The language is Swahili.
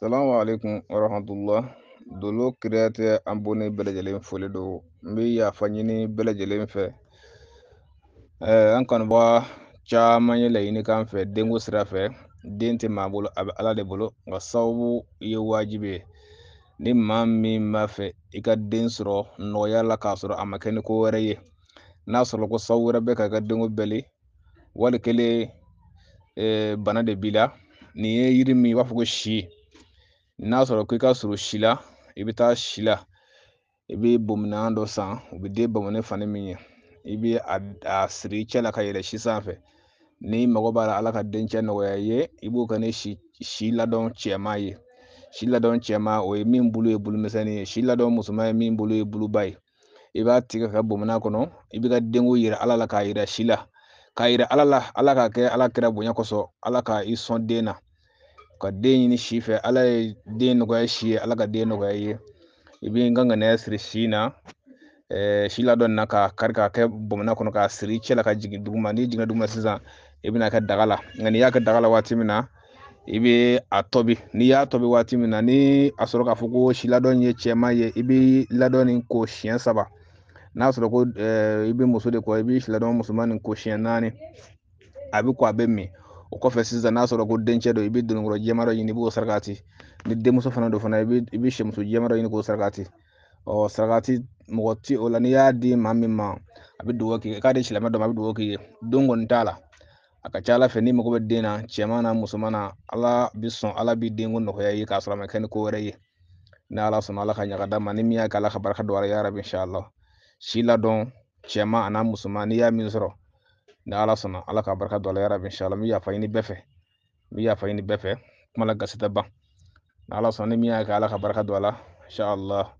Salamu alaikum warahmatullah dolo kiriya tɛ an bonni bɛɛ lajɛlen foli don n bɛ yafa ɲini bɛɛ lajɛlen fɛ eh, an kanubaga caman ye laɲini k'an fɛ denko sira fɛ den tɛ maa bolo a bɛ ala de bolo nka sababu ye waajibi ye ni maa min b'a fɛ i ka den sɔrɔ nɔgɔya la k'a sɔrɔ a ma kɛ ni ko wɛrɛ ye n'a sɔrɔ ko sababu wɛrɛ bɛ ka i ka denko bɛli wali kelen eh, bana de b'i la nin ye yiri min i b'a fɔ ko si n'a sɔrɔ ko i ka surun si la i bɛ taa si la i bɛ bominan dɔ san u bɛ den bamananin fani min ye i bɛ a siri i cɛ la ka yɛlɛ si sanfɛ ni mago b'a la ala ka dencɛ nɔgɔya i ye i b'o kɛ ni si ladɔn cɛman ye si ladɔn cɛman o ye min bolo ye bolomisɛnnin ye si ladɔn musoman ye min bolo ye buluba ye i b'a tigɛ ka bomina kɔnɔ i bɛ ka denko yira ala la k'a yira si la k'a yira ala la ala k'a kɛ ala kɛra bonya kɔsɔn ala ka i sɔn den na ka den ɲini si fɛ ala ye den nɔgɔya si ye ala ka den nɔgɔya ye i bɛ n ka ŋaniya siri si na eh, si la dɔ na k'a kari k'a kɛ bamana kɔnɔ k'a siri cɛ la ka jigin duguma n'i jiginna duguma sisan i bɛna kɛ daga la nka n'i y'a kɛ daga la waati min na i bɛ a tobi n'i y'a tobi waati min na ni a sɔrɔ k'a fɔ ko si ladɔn ye cɛman ye i bɛ ladɔn nin ko siɲɛ saba n'a sɔrɔ ko eh, i bɛ muso de kɔ i bɛ si ladɔn musoman nin ko siɲɛ naani a bɛ ko a bɛ min o kɔfɛ sisan n'a sɔrɔ ko dencɛ dɔ i bɛ donnɔgɔ jɛma dɔ ɲini i b'o sarakati ni denmuso fana don fana i bɛ i bɛ sɛmuso jɛma dɔ ɲini k'o sarakati ɔ sarakati mɔgɔ ti o la n'i y'a di maa min ma a bɛ dugawu k'i ye k'a di silamɛ dɔ ma a bɛ dugawu k'i ye don kɔni t'a la a ka ca ala fɛ n'i mago bɛ den na cɛman na musoman na ala bɛ sɔn ala b'i denko nɔgɔya i ye k'a sɔrɔ a ma kɛ ni ko wɛrɛ ye ni ala sɔnna ala ka ɲaga d'a ma ni min y'a kɛ ala ka barika don a la yarabi inshallah si ladɔn cɛman a n'a musoman n'i y'a min sɔrɔ ni ala sɔnna ala ka barika don a la yarabi inshala n bɛ yafa ɲini bɛɛ fɛ n bɛ yafa ɲini bɛɛ fɛ kuma la gasi tɛ ban ni ala sɔnna ni min y'a kɛ ala ka barika don a la insha allah